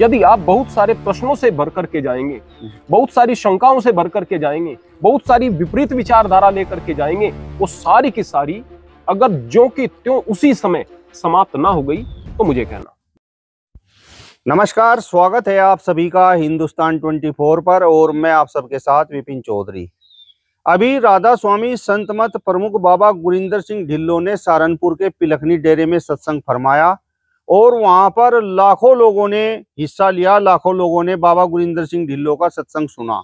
यदि आप बहुत सारे प्रश्नों से भर करके जाएंगे बहुत सारी शंकाओं से भर करके जाएंगे बहुत सारी विपरीत विचारधारा लेकर के जाएंगे वो सारी की सारी अगर जो की त्यों उसी समय समाप्त ना हो गई तो मुझे कहना नमस्कार स्वागत है आप सभी का हिंदुस्तान 24 पर और मैं आप सबके साथ विपिन चौधरी अभी राधा स्वामी संतमत प्रमुख बाबा गुरिंदर सिंह ढिल्लो ने सहारनपुर के पिलखनी डेरे में सत्संग फरमाया और वहाँ पर लाखों लोगों ने हिस्सा लिया लाखों लोगों ने बाबा गुरिंदर सिंह ढिल्लो का सत्संग सुना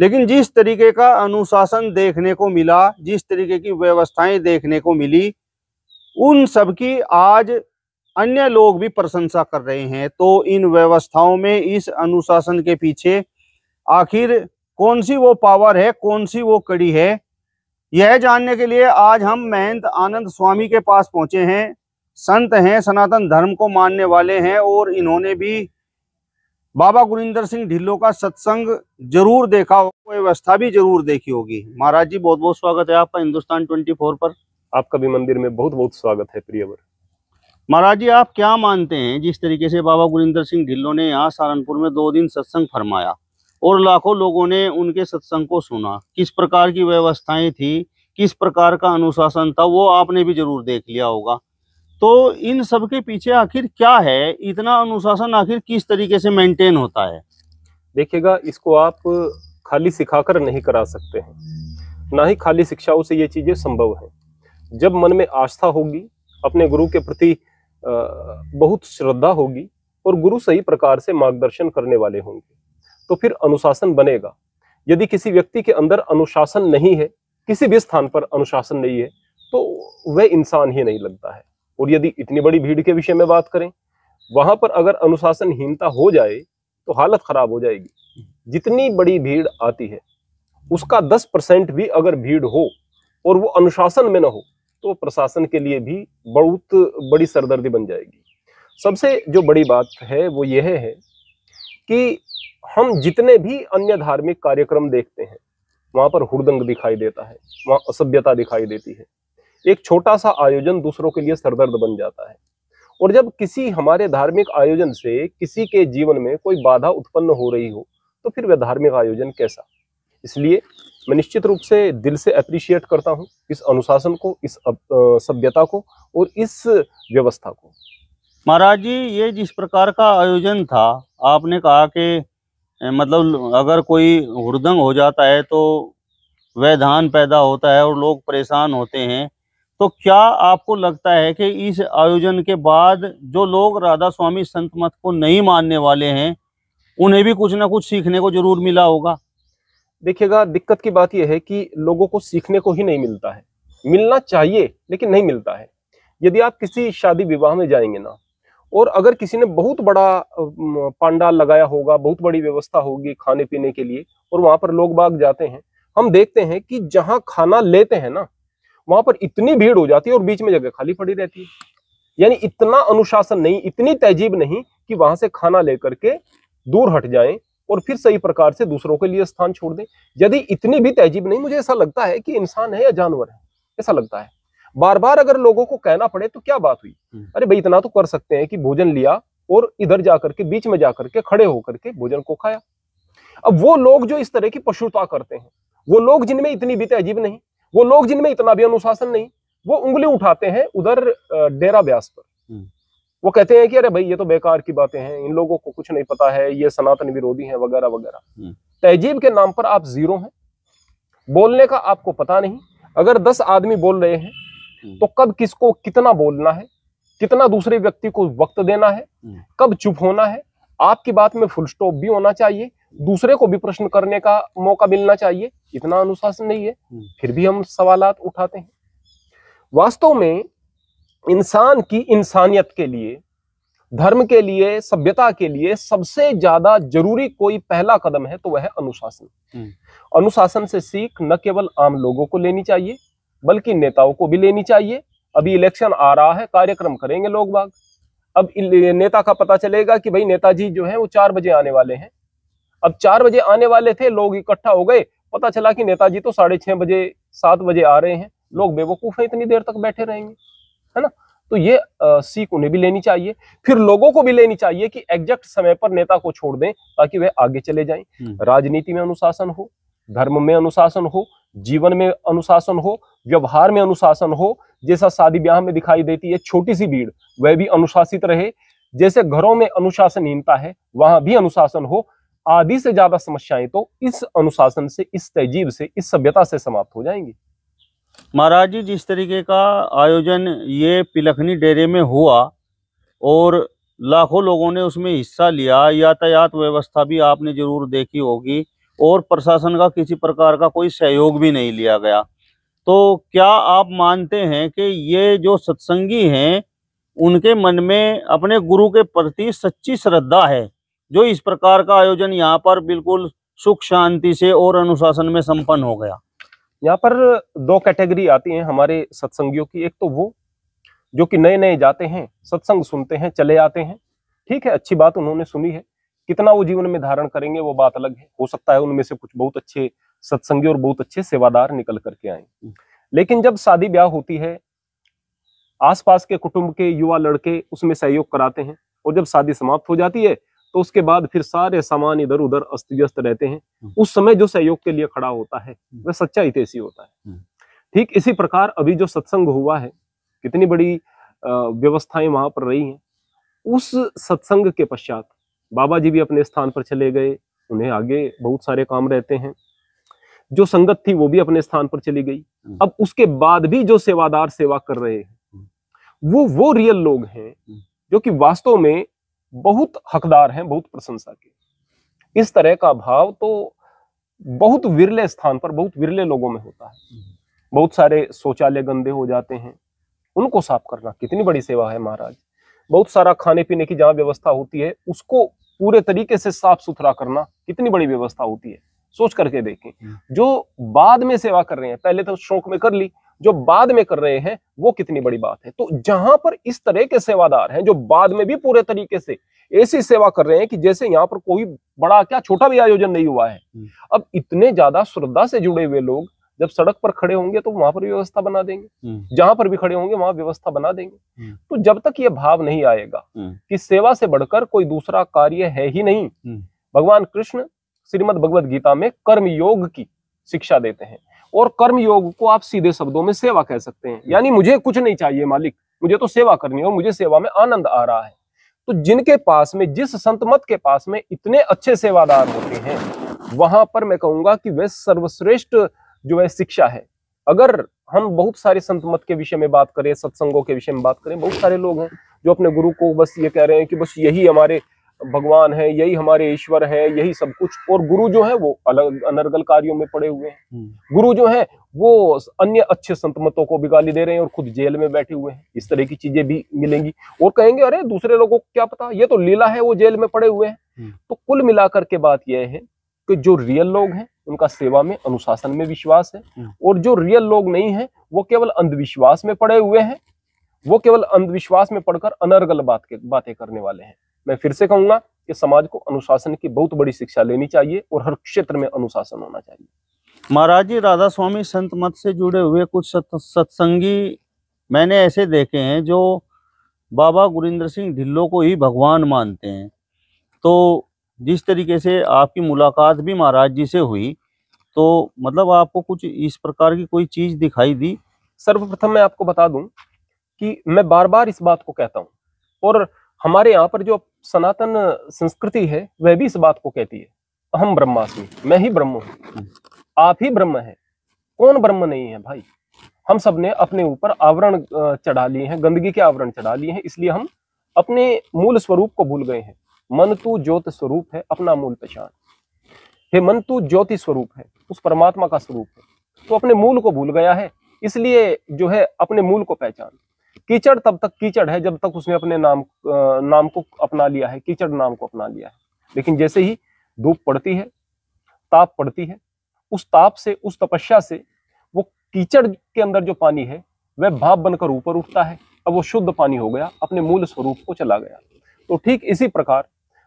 लेकिन जिस तरीके का अनुशासन देखने को मिला जिस तरीके की व्यवस्थाएं देखने को मिली उन सब की आज अन्य लोग भी प्रशंसा कर रहे हैं तो इन व्यवस्थाओं में इस अनुशासन के पीछे आखिर कौन सी वो पावर है कौन सी वो कड़ी है यह जानने के लिए आज हम महंत आनंद स्वामी के पास पहुंचे हैं संत हैं सनातन धर्म को मानने वाले हैं और इन्होंने भी बाबा गुरिंदर सिंह ढिल्लो का सत्संग जरूर देखा होगा व्यवस्था भी जरूर देखी होगी महाराज जी बहुत बहुत स्वागत है आपका हिंदुस्तान 24 पर आपका भी मंदिर में बहुत बहुत स्वागत है प्रियवर महाराज जी आप क्या मानते हैं जिस तरीके से बाबा गुरिंदर सिंह ढिल्लो ने यहाँ सहारनपुर में दो दिन सत्संग फरमाया और लाखों लोगों ने उनके सत्संग को सुना किस प्रकार की व्यवस्थाएं थी किस प्रकार का अनुशासन था वो आपने भी जरूर देख लिया होगा तो इन सब के पीछे आखिर क्या है इतना अनुशासन आखिर किस तरीके से मेंटेन होता है देखिएगा इसको आप खाली सिखाकर नहीं करा सकते हैं ना ही खाली शिक्षाओं से ये चीज़ें संभव है जब मन में आस्था होगी अपने गुरु के प्रति बहुत श्रद्धा होगी और गुरु सही प्रकार से मार्गदर्शन करने वाले होंगे तो फिर अनुशासन बनेगा यदि किसी व्यक्ति के अंदर अनुशासन नहीं है किसी भी स्थान पर अनुशासन नहीं है तो वह इंसान ही नहीं लगता है और यदि इतनी बड़ी भीड़ के विषय में बात करें वहां पर अगर अनुशासनहीनता हो जाए तो हालत खराब हो जाएगी जितनी बड़ी भीड़ आती है उसका दस परसेंट भी अगर भीड़ हो और वो अनुशासन में ना हो तो प्रशासन के लिए भी बहुत बड़ी सरदर्दी बन जाएगी सबसे जो बड़ी बात है वो यह है कि हम जितने भी अन्य धार्मिक कार्यक्रम देखते हैं वहाँ पर हुड़दंग दिखाई देता है वहाँ असभ्यता दिखाई देती है एक छोटा सा आयोजन दूसरों के लिए सरदर्द बन जाता है और जब किसी हमारे धार्मिक आयोजन से किसी के जीवन में कोई बाधा उत्पन्न हो रही हो तो फिर वह धार्मिक आयोजन कैसा इसलिए मैं निश्चित रूप से दिल से अप्रिशिएट करता हूँ इस अनुशासन को इस सभ्यता को और इस व्यवस्था को महाराज जी ये जिस प्रकार का आयोजन था आपने कहा कि मतलब अगर कोई हृदंग हो जाता है तो वह धान पैदा होता है और लोग परेशान होते हैं तो क्या आपको लगता है कि इस आयोजन के बाद जो लोग राधा स्वामी संत मत को नहीं मानने वाले हैं उन्हें भी कुछ ना कुछ सीखने को जरूर मिला होगा देखिएगा दिक्कत की बात यह है कि लोगों को सीखने को ही नहीं मिलता है मिलना चाहिए लेकिन नहीं मिलता है यदि आप किसी शादी विवाह में जाएंगे ना और अगर किसी ने बहुत बड़ा पांडाल लगाया होगा बहुत बड़ी व्यवस्था होगी खाने पीने के लिए और वहां पर लोग बाग जाते हैं हम देखते हैं कि जहाँ खाना लेते हैं ना वहां पर इतनी भीड़ हो जाती है और बीच में जगह खाली पड़ी रहती है यानी इतना अनुशासन नहीं इतनी तहजीब नहीं कि वहां से खाना लेकर के दूर हट जाए और फिर सही प्रकार से दूसरों के लिए स्थान छोड़ दें यदि इतनी भी तहजीब नहीं मुझे ऐसा लगता है कि इंसान है या जानवर है ऐसा लगता है बार बार अगर लोगों को कहना पड़े तो क्या बात हुई हम्म। अरे भाई इतना तो कर सकते हैं कि भोजन लिया और इधर जाकर के बीच में जाकर के खड़े होकर के भोजन को खाया अब वो लोग जो इस तरह की पशुता करते हैं वो लोग जिनमें इतनी भी तहजीब नहीं वो लोग जिनमें इतना भी अनुशासन नहीं वो उंगली उठाते हैं उधर डेरा ब्यास पर हम्म। वो कहते हैं कि अरे भाई ये तो बेकार की बातें हैं इन लोगों को कुछ नहीं पता है ये सनातन विरोधी हैं वगैरह वगैरह हम्म। तहजीब के नाम पर आप जीरो हैं बोलने का आपको पता नहीं अगर दस आदमी बोल रहे हैं हम्म। तो कब किसको कितना बोलना है कितना दूसरे व्यक्ति को वक्त देना है कब चुप होना है आपकी बात में फुल स्टॉप भी होना चाहिए दूसरे को भी प्रश्न करने का मौका मिलना चाहिए इतना अनुशासन नहीं है हम्म। फिर भी हम सवाल उठाते हैं वास्तव में इंसान की इंसानियत के लिए धर्म के लिए सभ्यता के लिए सबसे ज्यादा जरूरी कोई पहला कदम है तो वह है अनुशासन हम्म। अनुशासन से सीख न केवल आम लोगों को लेनी चाहिए बल्कि नेताओं को भी लेनी चाहिए अभी इलेक्शन आ रहा है कार्यक्रम करेंगे लोग बाग अब नेता का पता चलेगा कि भाई नेताजी जो है वो चार बजे आने वाले हैं अब चार बजे आने वाले थे लोग इकट्ठा हो गए पता चला कि नेताजी तो साढ़े छह बजे सात बजे आ रहे हैं लोग बेवकूफ है इतनी देर तक बैठे रहेंगे है ना तो ये आ, सीख उन्हें भी लेनी चाहिए फिर लोगों को भी लेनी चाहिए कि एग्जैक्ट समय पर नेता को छोड़ दें ताकि वे आगे चले जाएं हम्म। राजनीति में अनुशासन हो धर्म में अनुशासन हो जीवन में अनुशासन हो व्यवहार में अनुशासन हो जैसा शादी ब्याह में दिखाई देती है छोटी सी भीड़ वह भी अनुशासित रहे जैसे घरों में अनुशासनहीनता है वहां भी अनुशासन हो आधी से ज्यादा समस्याएं तो इस अनुशासन से इस तहजीब से इस सभ्यता से समाप्त हो जाएंगी महाराज जी जिस तरीके का आयोजन ये पिलखनी डेरे में हुआ और लाखों लोगों ने उसमें हिस्सा लिया यातायात व्यवस्था भी आपने जरूर देखी होगी और प्रशासन का किसी प्रकार का कोई सहयोग भी नहीं लिया गया तो क्या आप मानते हैं कि ये जो सत्संगी हैं उनके मन में अपने गुरु के प्रति सच्ची श्रद्धा है जो इस प्रकार का आयोजन यहाँ पर बिल्कुल सुख शांति से और अनुशासन में संपन्न हो गया यहाँ पर दो कैटेगरी आती हैं हमारे सत्संगियों की एक तो वो जो कि नए नए जाते हैं सत्संग सुनते हैं चले आते हैं ठीक है अच्छी बात उन्होंने सुनी है कितना वो जीवन में धारण करेंगे वो बात अलग है हो सकता है उनमें से कुछ बहुत अच्छे सत्संगी और बहुत अच्छे सेवादार निकल करके आए लेकिन जब शादी ब्याह होती है आसपास के कुटुंब के युवा लड़के उसमें सहयोग कराते हैं और जब शादी समाप्त हो जाती है तो उसके बाद फिर सारे सामान इधर उधर अस्त व्यस्त रहते हैं हम्म। उस समय जो सहयोग के लिए खड़ा होता है हम्म। वह सच्चा हितेशी होता है हम्म। ठीक इसी प्रकार अभी जो सत्संग हुआ है कितनी बड़ी व्यवस्थाएं वहां पर रही हैं उस सत्संग के पश्चात बाबा जी भी अपने स्थान पर चले गए उन्हें आगे बहुत सारे काम रहते हैं जो संगत थी वो भी अपने स्थान पर चली गई अब उसके बाद भी जो सेवादार सेवा कर रहे हैं वो वो रियल लोग हैं जो कि वास्तव में बहुत हकदार हैं बहुत प्रशंसा के इस तरह का भाव तो बहुत विरले स्थान पर बहुत विरले लोगों में होता है हम्म। बहुत सारे शौचालय गंदे हो जाते हैं उनको साफ करना कितनी बड़ी सेवा है महाराज बहुत सारा खाने पीने की जहां व्यवस्था होती है उसको पूरे तरीके से साफ सुथरा करना कितनी बड़ी व्यवस्था होती है सोच करके देखें हम्म। जो बाद में सेवा कर रहे हैं पहले तो शौक में कर ली जो बाद में कर रहे हैं वो कितनी बड़ी बात है तो जहां पर इस तरह के सेवादार हैं जो बाद में भी पूरे तरीके से ऐसी सेवा कर रहे हैं कि जैसे यहाँ पर कोई बड़ा क्या छोटा भी आयोजन नहीं हुआ है हम्म। अब इतने ज्यादा श्रद्धा से जुड़े हुए लोग जब सड़क पर खड़े होंगे तो वहां पर व्यवस्था बना देंगे हम्म। जहां पर भी खड़े होंगे वहां व्यवस्था बना देंगे हम्म। तो जब तक ये भाव नहीं आएगा कि सेवा से बढ़कर कोई दूसरा कार्य है ही नहीं भगवान कृष्ण श्रीमद भगवत गीता में कर्म योग की शिक्षा देते हैं और कर्म योग को आप सीधे शब्दों में सेवा कह सकते हैं यानी मुझे कुछ नहीं चाहिए मालिक मुझे तो सेवा करनी है और मुझे सेवा में आनंद आ रहा है तो जिनके पास में जिस संत मत के पास में इतने अच्छे सेवादार होते हैं वहां पर मैं कहूंगा कि वह सर्वश्रेष्ठ जो है शिक्षा है अगर हम बहुत सारे संत मत के विषय में बात करें सत्संगों के विषय में बात करें बहुत सारे लोग हैं जो अपने गुरु को बस ये कह रहे हैं कि बस यही हमारे भगवान है यही हमारे ईश्वर है यही सब कुछ और गुरु जो है वो अलग अनर्गल कार्यों में पड़े हुए हैं हम्म। गुरु जो है वो अन्य अच्छे संत मतों को बिगाली दे रहे हैं और खुद जेल में बैठे हुए हैं इस तरह की चीजें भी मिलेंगी और कहेंगे अरे दूसरे लोगों को क्या पता ये तो लीला है वो जेल में पड़े हुए हैं हम्म। तो कुल मिलाकर के बात यह है कि जो रियल लोग हैं उनका सेवा में अनुशासन में विश्वास है हम्म। और जो रियल लोग नहीं है वो केवल अंधविश्वास में पड़े हुए हैं वो केवल अंधविश्वास में पड़कर अनर्गल बात बातें करने वाले हैं मैं फिर से कहूंगा कि समाज को अनुशासन की बहुत बड़ी शिक्षा लेनी चाहिए और हर क्षेत्र में अनुशासन होना चाहिए महाराज जी राधा स्वामी संत मत से जुड़े हुए कुछ सत्संगी मैंने ऐसे देखे हैं जो बाबा गुरिंदर सिंह ढिल्लो को ही भगवान मानते हैं तो जिस तरीके से आपकी मुलाकात भी महाराज जी से हुई तो मतलब आपको कुछ इस प्रकार की कोई चीज़ दिखाई दी सर्वप्रथम मैं आपको बता दूं कि मैं बार बार इस बात को कहता हूं और हमारे यहाँ पर जो सनातन संस्कृति है वह भी इस बात को कहती है अहम ब्रह्मास्मि मैं ही ब्रह्म हूँ आप ही ब्रह्म है कौन ब्रह्म नहीं है भाई हम सब ने अपने ऊपर आवरण चढ़ा लिए हैं गंदगी के आवरण चढ़ा लिए हैं इसलिए हम अपने मूल स्वरूप को भूल गए हैं मन तू ज्योत स्वरूप है अपना मूल पहचान हे मन तू ज्योति स्वरूप है उस परमात्मा का स्वरूप है तो अपने मूल को भूल गया है इसलिए जो है अपने मूल को पहचान कीचड़ तब तक कीचड़ है जब तक उसने अपने नाम नाम को अपना लिया है कीचड़ नाम को अपना लिया है लेकिन जैसे ही धूप पड़ती है ताप पड़ती है उस ताप से उस तपस्या से वो कीचड़ के अंदर जो पानी है वह भाप बनकर ऊपर उठता है अब वो शुद्ध पानी हो गया अपने मूल स्वरूप को चला गया तो ठीक इसी प्रकार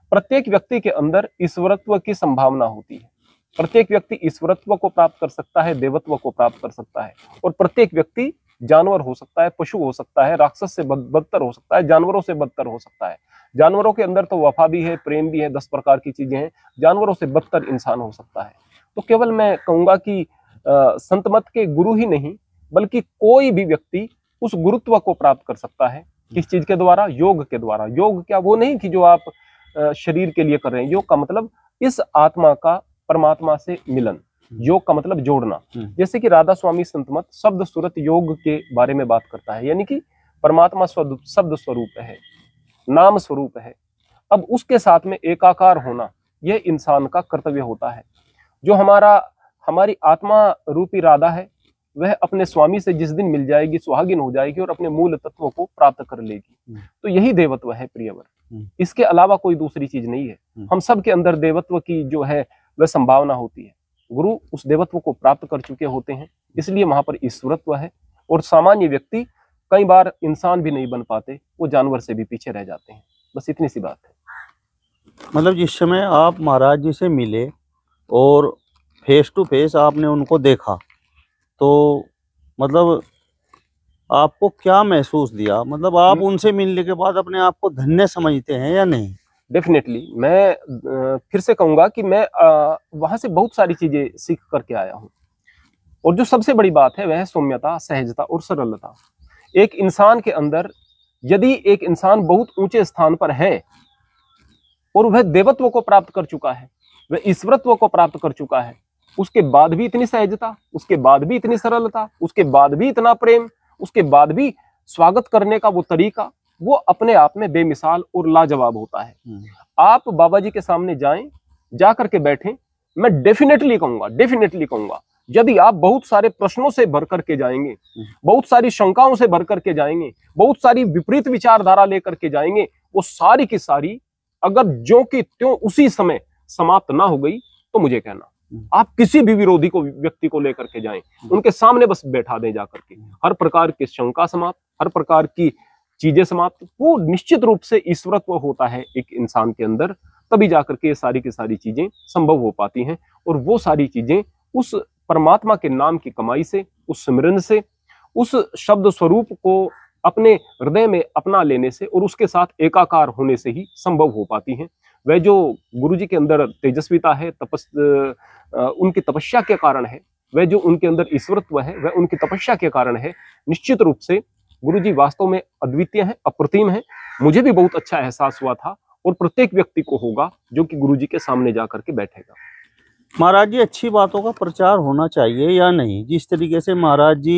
प्रत्येक व्यक्ति के अंदर ईश्वरत्व की संभावना होती है प्रत्येक व्यक्ति ईश्वरत्व को प्राप्त कर सकता है देवत्व को प्राप्त कर सकता है और प्रत्येक व्यक्ति जानवर हो सकता है पशु हो सकता है राक्षस से बदतर हो सकता है जानवरों से बदतर हो सकता है जानवरों के अंदर तो वफा भी है प्रेम भी है दस प्रकार की चीजें हैं जानवरों से बदतर इंसान हो सकता है तो केवल मैं कहूंगा कि संत मत के गुरु ही नहीं बल्कि कोई भी व्यक्ति उस गुरुत्व को प्राप्त कर सकता है किस चीज के द्वारा योग के द्वारा योग क्या वो नहीं कि जो आप शरीर के लिए कर रहे हैं योग का मतलब इस आत्मा का परमात्मा से मिलन हम्म। योग का मतलब जोड़ना हम्म। जैसे कि राधा स्वामी संतमत शब्द सूरत योग के बारे में बात करता है यानी कि परमात्मा शब्द स्वरूप है नाम स्वरूप है अब उसके साथ में एकाकार होना यह इंसान का कर्तव्य होता है जो हमारा हमारी आत्मा रूपी राधा है वह अपने स्वामी से जिस दिन मिल जाएगी सुहागिन हो जाएगी और अपने मूल तत्वों को प्राप्त कर लेगी हम्म। तो यही देवत्व है प्रियवर इसके अलावा कोई दूसरी चीज नहीं है हम सब के अंदर देवत्व की जो है वह संभावना होती है गुरु उस देवत्व को प्राप्त कर चुके होते हैं इसलिए वहां पर ईश्वरत्व है और सामान्य व्यक्ति कई बार इंसान भी नहीं बन पाते वो जानवर से भी पीछे रह जाते हैं बस इतनी सी बात है मतलब जिस समय आप महाराज जी से मिले और फेस टू फेस आपने उनको देखा तो मतलब आपको क्या महसूस दिया मतलब आप हम्म। उनसे मिलने के बाद अपने आप को धन्य समझते हैं या नहीं डेफिनेटली मैं फिर से कहूँगा कि मैं वहां से बहुत सारी चीज़ें सीख करके आया हूँ और जो सबसे बड़ी बात है वह सौम्यता सहजता और सरलता एक इंसान के अंदर यदि एक इंसान बहुत ऊंचे स्थान पर है और वह देवत्व को प्राप्त कर चुका है वह ईश्वरत्व को प्राप्त कर चुका है उसके बाद भी इतनी सहजता उसके बाद भी इतनी सरलता उसके बाद भी इतना प्रेम उसके बाद भी स्वागत करने का वो तरीका वो अपने आप में बेमिसाल और लाजवाब होता है हम्म। आप बाबा जी के सामने जाए जा करके बैठे मैं डेफिनेटली कहूंगा डेफिनेटली कहूंगा यदि आप बहुत सारे प्रश्नों से भर करके जाएंगे हम्म। बहुत सारी शंकाओं से भर करके जाएंगे बहुत सारी विपरीत विचारधारा लेकर के जाएंगे वो सारी की सारी अगर जो की त्यों उसी समय समाप्त ना हो गई तो मुझे कहना हम्म। आप किसी भी विरोधी को व्यक्ति को लेकर के जाएं उनके सामने बस बैठा दें जाकर के हर प्रकार की शंका समाप्त हर प्रकार की चीजें समाप्त वो निश्चित रूप से ईश्वरत्व होता है एक इंसान के अंदर तभी जाकर के ये सारी की सारी चीजें संभव हो पाती हैं और वो सारी चीजें उस परमात्मा के नाम की कमाई से उस स्मरण से उस शब्द स्वरूप को अपने हृदय में अपना लेने से और उसके साथ एकाकार होने से ही संभव हो पाती हैं वह जो गुरु जी के अंदर तेजस्विता है तपस उनकी तपस्या के कारण है वह जो उनके अंदर ईश्वरत्व है वह उनकी तपस्या के कारण है निश्चित रूप से गुरु जी वास्तव में अद्वितीय हैं अप्रतिम हैं मुझे भी बहुत अच्छा एहसास हुआ था और प्रत्येक व्यक्ति को होगा जो कि गुरु जी के सामने जा करके बैठेगा महाराज जी अच्छी बातों का प्रचार होना चाहिए या नहीं जिस तरीके से महाराज जी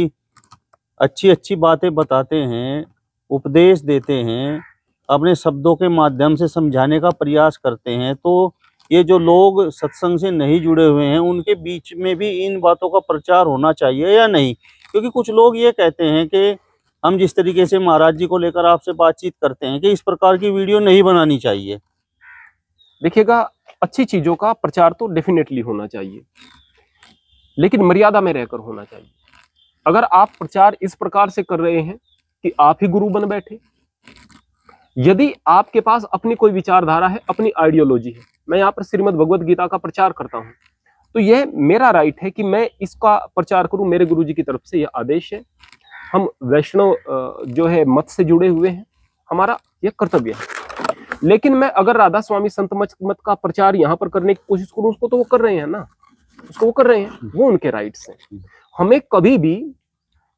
अच्छी अच्छी बातें बताते हैं उपदेश देते हैं अपने शब्दों के माध्यम से समझाने का प्रयास करते हैं तो ये जो लोग सत्संग से नहीं जुड़े हुए हैं उनके बीच में भी इन बातों का प्रचार होना चाहिए या नहीं क्योंकि कुछ लोग ये कहते हैं कि हम जिस तरीके से महाराज जी को लेकर आपसे बातचीत करते हैं कि इस प्रकार की वीडियो नहीं बनानी चाहिए देखिएगा अच्छी चीज़ों का प्रचार तो डेफिनेटली होना चाहिए लेकिन मर्यादा में रहकर होना चाहिए अगर आप प्रचार इस प्रकार से कर रहे हैं कि आप ही गुरु बन बैठे यदि आपके पास अपनी कोई विचारधारा है अपनी आइडियोलॉजी है मैं यहाँ पर श्रीमद भगवद गीता का प्रचार करता हूँ तो यह मेरा राइट है कि मैं इसका प्रचार करूँ मेरे गुरु जी की तरफ से यह आदेश है हम वैष्णव जो है मत से जुड़े हुए हैं हमारा यह कर्तव्य है लेकिन मैं अगर राधा स्वामी संत मत का प्रचार यहाँ पर करने की कोशिश करूँ उसको तो वो कर रहे हैं ना उसको वो कर रहे हैं वो उनके राइट्स हैं हमें कभी भी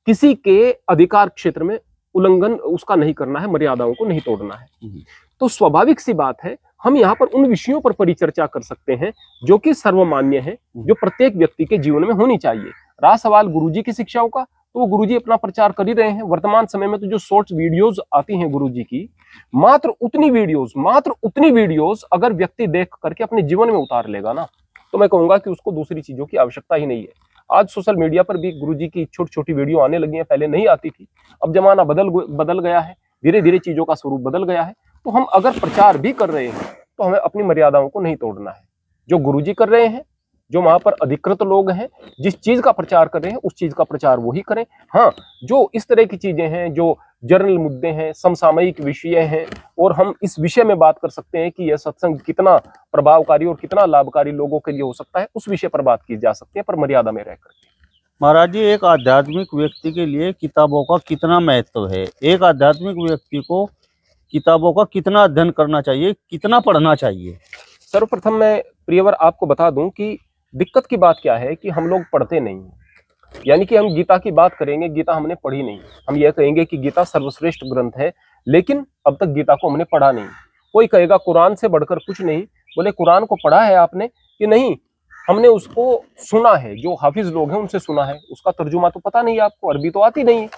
किसी के अधिकार क्षेत्र में उल्लंघन उसका नहीं करना है मर्यादाओं को नहीं तोड़ना है तो स्वाभाविक सी बात है हम यहाँ पर उन विषयों पर परिचर्चा कर सकते हैं जो कि सर्वमान्य है जो प्रत्येक व्यक्ति के जीवन में होनी चाहिए रहा सवाल गुरुजी की शिक्षाओं का तो वो गुरुजी अपना प्रचार कर ही रहे हैं वर्तमान समय में तो जो शॉर्ट्स वीडियोस आती हैं गुरुजी की मात्र उतनी वीडियोस मात्र उतनी वीडियोस अगर व्यक्ति देख करके अपने जीवन में उतार लेगा ना तो मैं कहूंगा कि उसको दूसरी चीजों की आवश्यकता ही नहीं है आज सोशल मीडिया पर भी गुरुजी की छोटी छोटी वीडियो आने लगी है पहले नहीं आती थी अब जमाना बदल बदल गया है धीरे धीरे चीजों का स्वरूप बदल गया है तो हम अगर प्रचार भी कर रहे हैं तो हमें अपनी मर्यादाओं को नहीं तोड़ना है जो गुरुजी कर रहे हैं जो वहाँ पर अधिकृत लोग हैं जिस चीज़ का प्रचार कर रहे हैं उस चीज़ का प्रचार वही करें हाँ जो इस तरह की चीज़ें हैं जो जर्नल मुद्दे हैं समसामयिक विषय हैं और हम इस विषय में बात कर सकते हैं कि यह सत्संग कितना प्रभावकारी और कितना लाभकारी लोगों के लिए हो सकता है उस विषय पर बात की जा सकती है पर मर्यादा में रहकर महाराज जी एक आध्यात्मिक व्यक्ति के लिए किताबों का कितना महत्व है एक आध्यात्मिक व्यक्ति को किताबों का कितना अध्ययन करना चाहिए कितना पढ़ना चाहिए सर्वप्रथम मैं प्रियवर आपको बता दूं कि दिक्कत की बात क्या है कि हम लोग पढ़ते नहीं हैं यानी कि हम गीता की बात करेंगे गीता हमने पढ़ी नहीं हम यह कहेंगे कि गीता सर्वश्रेष्ठ ग्रंथ है लेकिन अब तक गीता को हमने पढ़ा नहीं कोई कहेगा कुरान से बढ़कर कुछ नहीं बोले कुरान को पढ़ा है आपने कि नहीं हमने उसको सुना है जो हाफिज लोग हैं उनसे सुना है उसका तर्जुमा तो पता नहीं आपको अरबी तो आती नहीं है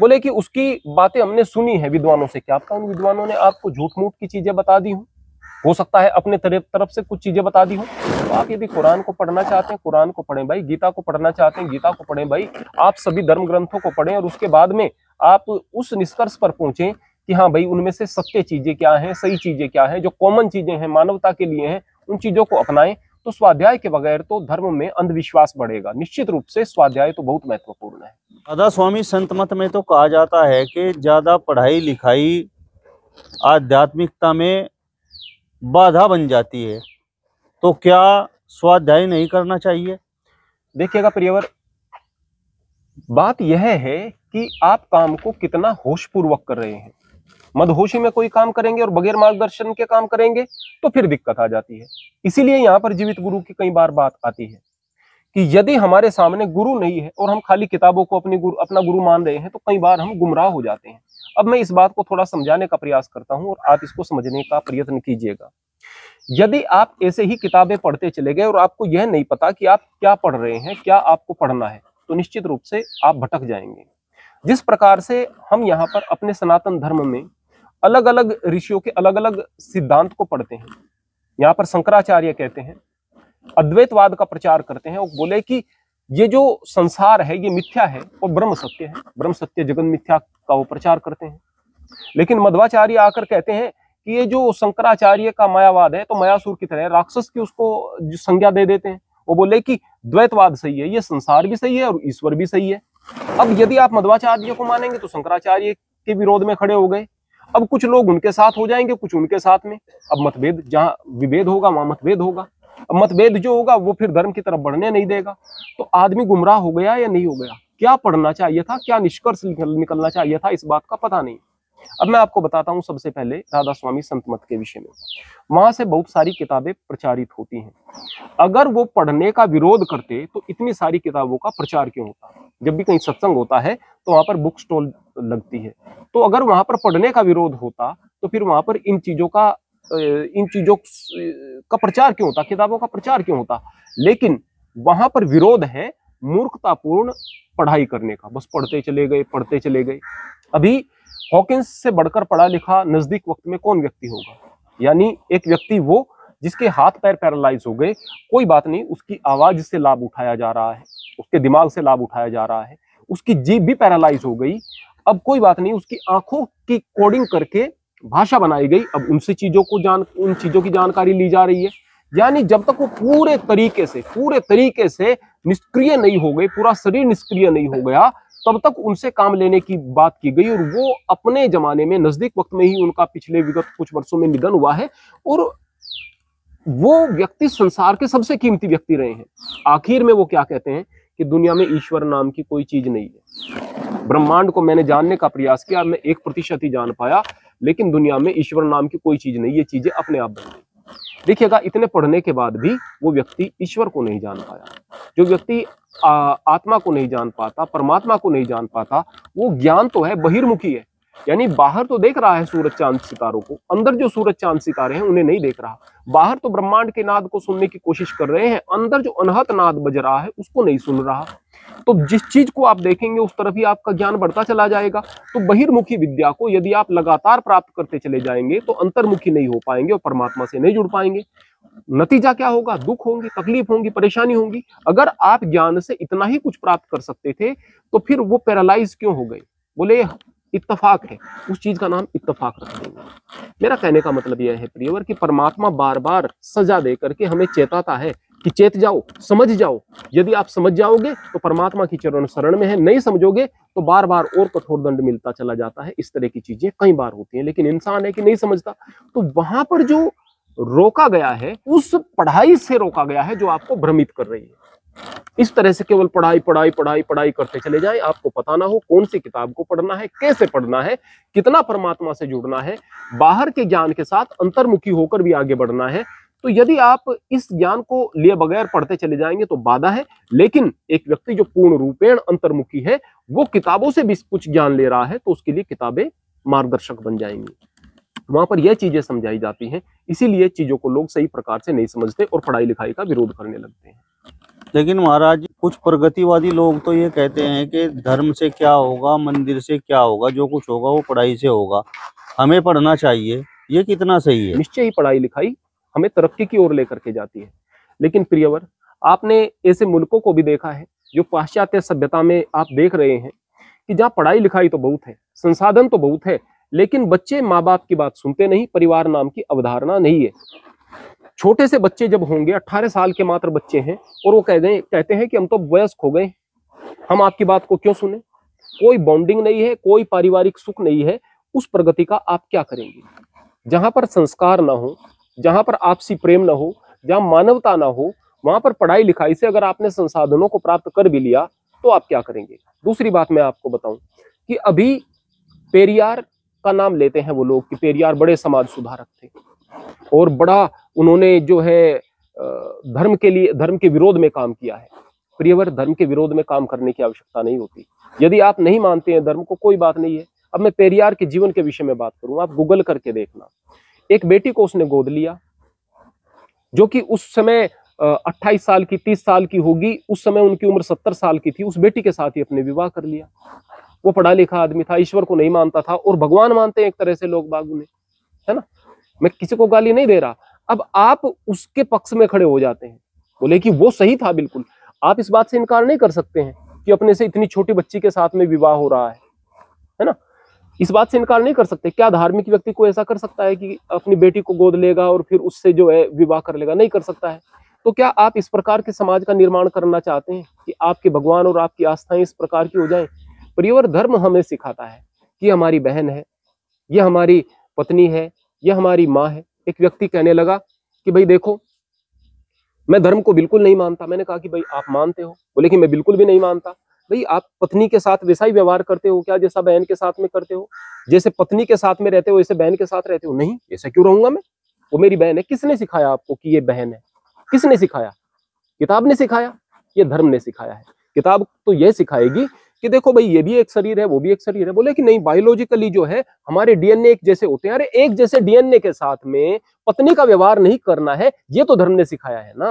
बोले कि उसकी बातें हमने सुनी है विद्वानों से क्या आपका उन विद्वानों ने आपको झूठ मूठ की चीज़ें बता दी हूँ हो सकता है अपने तरफ से कुछ चीजें बता दी हूँ तो आप यदि कुरान को पढ़ना चाहते हैं कुरान को पढ़ें भाई गीता को पढ़ना चाहते हैं गीता को पढ़ें भाई आप सभी धर्म ग्रंथों को पढ़ें और उसके बाद में आप उस निष्कर्ष पर पहुंचे कि हाँ भाई उनमें से सत्य चीजें क्या हैं सही चीजें क्या हैं जो कॉमन चीजें हैं मानवता के लिए हैं उन चीजों को अपनाएं तो स्वाध्याय के बगैर तो धर्म में अंधविश्वास बढ़ेगा निश्चित रूप से स्वाध्याय तो बहुत महत्वपूर्ण है दादा स्वामी संत मत में तो कहा जाता है कि ज्यादा पढ़ाई लिखाई आध्यात्मिकता में बाधा बन जाती है तो क्या स्वाध्याय नहीं करना चाहिए देखिएगा प्रियवर बात यह है कि आप काम को कितना होशपूर्वक कर रहे हैं मदहोशी में कोई काम करेंगे और बगैर मार्गदर्शन के काम करेंगे तो फिर दिक्कत आ जाती है इसीलिए यहाँ पर जीवित गुरु की कई बार बात आती है कि यदि हमारे सामने गुरु नहीं है और हम खाली किताबों को अपनी गुरु अपना गुरु मान रहे हैं तो कई बार हम गुमराह हो जाते हैं अब मैं इस बात को थोड़ा समझाने का प्रयास करता हूँ और आप इसको समझने का प्रयत्न कीजिएगा यदि आप ऐसे ही किताबें पढ़ते चले गए और आपको यह नहीं पता कि आप क्या पढ़ रहे हैं क्या आपको पढ़ना है तो निश्चित रूप से आप भटक जाएंगे जिस प्रकार से हम यहाँ पर अपने सनातन धर्म में अलग अलग ऋषियों के अलग अलग सिद्धांत को पढ़ते हैं यहाँ पर शंकराचार्य कहते हैं अद्वैतवाद का प्रचार करते हैं वो बोले कि ये जो संसार है ये मिथ्या है और ब्रह्म सत्य है ब्रह्म सत्य जगन मिथ्या का वो प्रचार करते हैं लेकिन मध्वाचार्य आकर कहते हैं कि ये जो शंकराचार्य का मायावाद है तो मायासुर की तरह राक्षस की उसको संज्ञा दे देते हैं वो बोले कि द्वैतवाद सही है ये संसार भी सही है और ईश्वर भी सही है अब यदि आप मध्वाचार्य को मानेंगे तो शंकराचार्य के विरोध में खड़े हो गए अब कुछ लोग उनके साथ हो जाएंगे कुछ उनके साथ में अब मतभेद जहां विभेद होगा वहां मतभेद होगा मतभेद जो होगा वो फिर धर्म की तरफ बढ़ने नहीं देगा तो आदमी गुमराह हो गया या नहीं हो गया क्या पढ़ना चाहिए था क्या निष्कर्ष निकलना चाहिए था इस बात का पता नहीं अब मैं आपको बताता हूँ सबसे पहले राधा स्वामी संत मत के विषय में वहां से बहुत सारी किताबें प्रचारित होती हैं अगर वो पढ़ने का विरोध करते तो इतनी सारी किताबों का प्रचार क्यों होता जब भी कहीं सत्संग होता है तो वहां पर बुक स्टॉल लगती है तो अगर वहां पर पढ़ने का विरोध होता तो फिर वहां पर इन चीजों का इन चीज़ों का प्रचार क्यों होता किताबों का प्रचार क्यों होता लेकिन वहां पर विरोध है मूर्खतापूर्ण पढ़ाई करने का बस पढ़ते चले गए पढ़ते चले गए अभी हॉकिंस से बढ़कर पढ़ा लिखा नज़दीक वक्त में कौन व्यक्ति होगा यानी एक व्यक्ति वो जिसके हाथ पैर पैरालाइज हो गए कोई बात नहीं उसकी आवाज़ से लाभ उठाया जा रहा है उसके दिमाग से लाभ उठाया जा रहा है उसकी जीप भी पैरालाइज हो गई अब कोई बात नहीं उसकी आंखों की कोडिंग करके भाषा बनाई गई अब उनसे चीजों को जान उन चीजों की जानकारी ली जा रही है यानी जब तक वो पूरे तरीके से पूरे तरीके से निष्क्रिय नहीं हो गए पूरा शरीर निष्क्रिय नहीं हो गया तब तक उनसे काम लेने की बात की गई और वो अपने जमाने में नजदीक वक्त में ही उनका पिछले विगत कुछ वर्षों में निधन हुआ है और वो व्यक्ति संसार के सबसे कीमती व्यक्ति रहे हैं आखिर में वो क्या कहते हैं कि दुनिया में ईश्वर नाम की कोई चीज नहीं है ब्रह्मांड को मैंने जानने का प्रयास किया मैं एक प्रतिशत ही जान पाया लेकिन दुनिया में ईश्वर नाम की कोई चीज नहीं ये चीजें अपने आप बन गई देखिएगा इतने पढ़ने के बाद भी वो व्यक्ति ईश्वर को नहीं जान पाया जो व्यक्ति आत्मा को नहीं जान पाता परमात्मा को नहीं जान पाता वो ज्ञान तो है बहिर्मुखी है यानी बाहर तो देख रहा है सूरज चांद सितारों को अंदर जो सूरज चांद सितारे हैं उन्हें नहीं देख रहा बाहर तो ब्रह्मांड के नाद को सुनने की कोशिश कर रहे हैं अंदर जो अनहत नाद बज रहा है उसको नहीं सुन रहा तो जिस चीज को आप देखेंगे उस तरफ ही आपका ज्ञान बढ़ता चला जाएगा तो बहिर्मुखी विद्या को यदि आप लगातार प्राप्त करते चले जाएंगे तो अंतर्मुखी नहीं हो पाएंगे और परमात्मा से नहीं जुड़ पाएंगे नतीजा क्या होगा दुख होंगे तकलीफ होंगी परेशानी होंगी अगर आप ज्ञान से इतना ही कुछ प्राप्त कर सकते थे तो फिर वो पैरालाइज क्यों हो गए बोले इत्तफाक है उस चीज का नाम इत्तफाक रख देंगे मेरा कहने का मतलब यह है प्रियवर कि परमात्मा बार बार सजा दे करके हमें चेताता है कि चेत जाओ समझ जाओ यदि आप समझ जाओगे तो परमात्मा की चरण शरण में है नहीं समझोगे तो बार बार और कठोर दंड मिलता चला जाता है इस तरह की चीजें कई बार होती हैं लेकिन इंसान है कि नहीं समझता तो वहां पर जो रोका गया है उस पढ़ाई से रोका गया है जो आपको भ्रमित कर रही है इस तरह से केवल पढ़ाई पढ़ाई पढ़ाई पढ़ाई करते चले जाए आपको पता ना हो कौन सी किताब को पढ़ना है कैसे पढ़ना है कितना परमात्मा से जुड़ना है बाहर के ज्ञान के साथ अंतर्मुखी होकर भी आगे बढ़ना है तो यदि आप इस ज्ञान को लिए बगैर पढ़ते चले जाएंगे तो बाधा है लेकिन एक व्यक्ति जो पूर्ण रूपेण अंतर्मुखी है वो किताबों से भी कुछ ज्ञान ले रहा है तो उसके लिए किताबें मार्गदर्शक बन जाएंगी वहां पर यह चीजें समझाई जाती हैं इसीलिए चीजों को लोग सही प्रकार से नहीं समझते और पढ़ाई लिखाई का विरोध करने लगते हैं लेकिन महाराज कुछ प्रगतिवादी लोग तो ये कहते हैं कि धर्म से क्या होगा मंदिर से क्या होगा जो कुछ होगा वो पढ़ाई से होगा हमें पढ़ना चाहिए ये कितना सही है निश्चय ही पढ़ाई लिखाई हमें तरक्की की ओर लेकर के जाती है लेकिन प्रियवर आपने ऐसे मुल्कों को भी देखा है जो पाश्चात्य सभ्यता में आप देख रहे हैं कि जहाँ पढ़ाई लिखाई तो बहुत है संसाधन तो बहुत है लेकिन बच्चे माँ बाप की बात सुनते नहीं परिवार नाम की अवधारणा नहीं है छोटे से बच्चे जब होंगे अट्ठारह साल के मात्र बच्चे हैं और वो कह दें कहते हैं कि हम तो वयस्क हो गए हम आपकी बात को क्यों सुने कोई बॉन्डिंग नहीं है कोई पारिवारिक सुख नहीं है उस प्रगति का आप क्या करेंगे जहां पर संस्कार ना हो जहां पर आपसी प्रेम ना हो जहां मानवता ना हो वहां पर पढ़ाई लिखाई से अगर आपने संसाधनों को प्राप्त कर भी लिया तो आप क्या करेंगे दूसरी बात मैं आपको बताऊं कि अभी पेरियार का नाम लेते हैं वो लोग कि पेरियार बड़े समाज सुधारक थे और बड़ा उन्होंने जो है धर्म के लिए धर्म के विरोध में काम किया है प्रियवर धर्म के विरोध में काम करने की आवश्यकता नहीं होती यदि आप नहीं मानते हैं धर्म को कोई बात नहीं है अब मैं पेरियार के जीवन के विषय में बात करूं आप गूगल करके देखना एक बेटी को उसने गोद लिया जो कि उस समय अट्ठाईस साल की तीस साल की होगी उस समय उनकी उम्र सत्तर साल की थी उस बेटी के साथ ही अपने विवाह कर लिया वो पढ़ा लिखा आदमी था ईश्वर को नहीं मानता था और भगवान मानते हैं एक तरह से लोग बाग उन्हें है ना मैं किसी को गाली नहीं दे रहा अब आप उसके पक्ष में खड़े हो जाते हैं बोले कि वो सही था बिल्कुल आप इस बात से इनकार नहीं कर सकते हैं कि अपने से इतनी छोटी बच्ची के साथ में विवाह हो रहा है है ना इस बात से इनकार नहीं कर सकते क्या धार्मिक व्यक्ति को ऐसा कर सकता है कि अपनी बेटी को गोद लेगा और फिर उससे जो है विवाह कर लेगा नहीं कर सकता है तो क्या आप इस प्रकार के समाज का निर्माण करना चाहते हैं कि आपके भगवान और आपकी आस्थाएं इस प्रकार की हो जाएं परिवर धर्म हमें सिखाता है कि हमारी बहन है ये हमारी पत्नी है यह हमारी माँ है एक व्यक्ति कहने लगा कि भाई देखो मैं धर्म को बिल्कुल नहीं मानता मैंने कहा कि भाई आप मानते हो बोले कि मैं बिल्कुल भी नहीं मानता भाई आप पत्नी के साथ वैसा ही व्यवहार करते हो क्या जैसा बहन के साथ में करते हो जैसे पत्नी के साथ में रहते हो वैसे बहन के साथ रहते हो नहीं ऐसा क्यों रहूंगा मैं वो मेरी बहन है किसने सिखाया आपको कि ये बहन है किसने सिखाया किताब ने सिखाया ये धर्म ने सिखाया है किताब तो यह सिखाएगी कि देखो भाई ये भी एक शरीर है वो भी एक शरीर है बोले कि नहीं बायोलॉजिकली जो है हमारे डीएनए एक जैसे होते हैं अरे एक जैसे डीएनए के साथ में पत्नी का व्यवहार नहीं करना है ये तो धर्म ने सिखाया है ना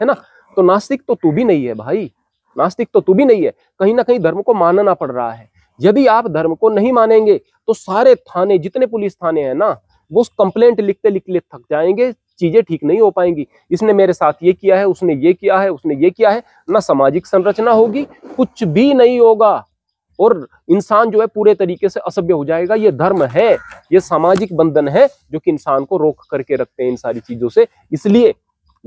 है ना तो नास्तिक तो तू भी नहीं है भाई नास्तिक तो तू भी नहीं है कहीं ना कहीं धर्म को मानना पड़ रहा है यदि आप धर्म को नहीं मानेंगे तो सारे थाने जितने पुलिस थाने हैं ना वो कंप्लेंट लिखते लिखते थक जाएंगे चीजें ठीक नहीं हो पाएंगी इसने मेरे साथ ये किया है उसने ये किया है उसने ये किया है ना सामाजिक संरचना होगी कुछ भी नहीं होगा और इंसान जो है पूरे तरीके से असभ्य हो जाएगा ये धर्म है ये सामाजिक बंधन है जो कि इंसान को रोक करके रखते हैं इन सारी चीजों से इसलिए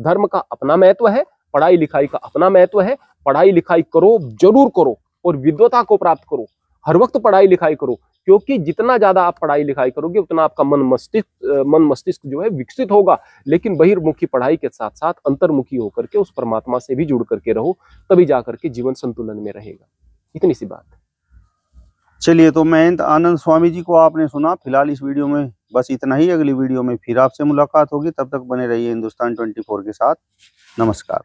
धर्म का अपना महत्व है पढ़ाई लिखाई का अपना महत्व है पढ़ाई लिखाई करो जरूर करो और विद्वता को प्राप्त करो हर वक्त पढ़ाई लिखाई करो क्योंकि जितना ज्यादा आप पढ़ाई लिखाई करोगे उतना आपका मन मस्तिष्क मन मस्तिष्क जो है विकसित होगा लेकिन बहिर्मुखी पढ़ाई के साथ साथ अंतर्मुखी होकर के उस परमात्मा से भी जुड़ करके रहो तभी जा करके जीवन संतुलन में रहेगा इतनी सी बात चलिए तो मैं आनंद स्वामी जी को आपने सुना फिलहाल इस वीडियो में बस इतना ही अगली वीडियो में फिर आपसे मुलाकात होगी तब तक बने रहिए हिंदुस्तान 24 के साथ नमस्कार